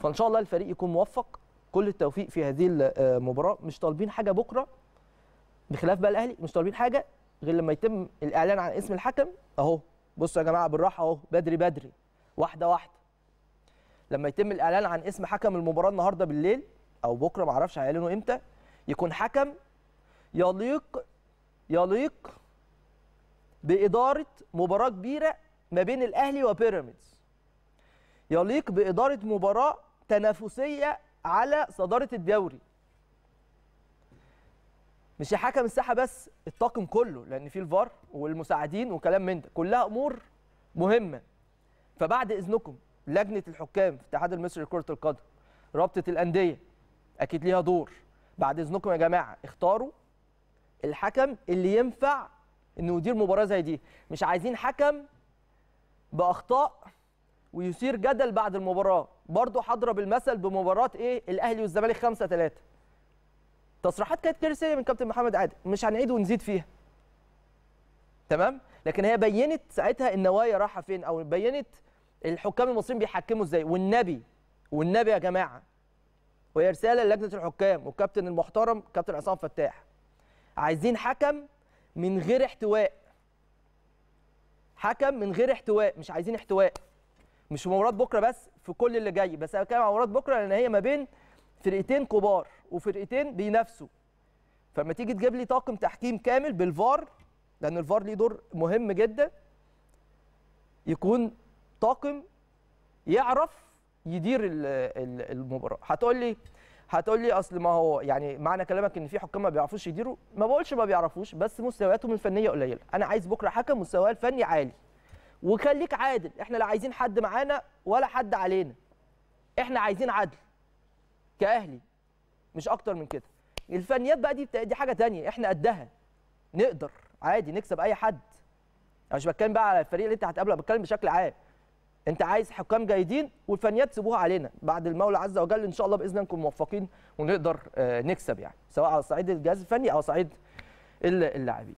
فان شاء الله الفريق يكون موفق كل التوفيق في هذه المباراه آه، مش طالبين حاجه بكره بخلاف بقى الاهلي مش طالبين حاجه غير لما يتم الاعلان عن اسم الحكم اهو بصوا يا جماعه بالراحه اهو بدري بدري واحده واحده لما يتم الاعلان عن اسم حكم المباراه النهارده بالليل او بكره معرفش هيعلنوا امتى يكون حكم يليق يليق باداره مباراه كبيره ما بين الاهلي وبيراميدز يليق باداره مباراه تنافسيه على صداره الدوري مش حكم الساحه بس الطاقم كله لان في الفار والمساعدين وكلام من ده كلها امور مهمه فبعد اذنكم لجنه الحكام في الاتحاد المصري لكره القدم رابطه الانديه اكيد ليها دور بعد اذنكم يا جماعه اختاروا الحكم اللي ينفع انه يدير مباراه زي دي مش عايزين حكم باخطاء ويثير جدل بعد المباراه برضه هضرب المثل بمباراه ايه الاهلي والزمالك 5 3 تصريحات كانت كارثيه من كابتن محمد عادل مش هنعيد ونزيد فيها تمام لكن هي بينت ساعتها النوايا رايحه فين او بينت الحكام المصريين بيحكموا ازاي والنبي والنبي يا جماعه وهي رساله للجنه الحكام والكابتن المحترم كابتن عصام فتاح عايزين حكم من غير احتواء حكم من غير احتواء مش عايزين احتواء مش في مباراه بكره بس في كل اللي جاي بس انا بتكلم عن مباراه بكره لان هي ما بين فرقتين كبار وفرقتين بينافسوا فلما تيجي تجيب لي طاقم تحكيم كامل بالفار لان الفار ليه دور مهم جدا يكون طاقم يعرف يدير المباراه هتقول لي هتقول لي اصل ما هو يعني معنى كلامك ان في حكام ما بيعرفوش يديروا ما بقولش ما بيعرفوش بس مستوياتهم الفنيه قليله انا عايز بكره حكم مستواه الفني عالي وخليك عادل احنا لا عايزين حد معانا ولا حد علينا احنا عايزين عدل كاهلي مش اكتر من كده الفنيات بقى دي دي حاجه تانية احنا قدها نقدر عادي نكسب اي حد انا مش بتكلم بقى على الفريق اللي انت هتقابله بتكلم بشكل عام انت عايز حكام جيدين والفنيات سيبوها علينا بعد المولى عز وجل ان شاء الله باذن الله نكون موفقين ونقدر آه، نكسب يعني سواء على صعيد الجهاز الفني او صعيد اللاعبين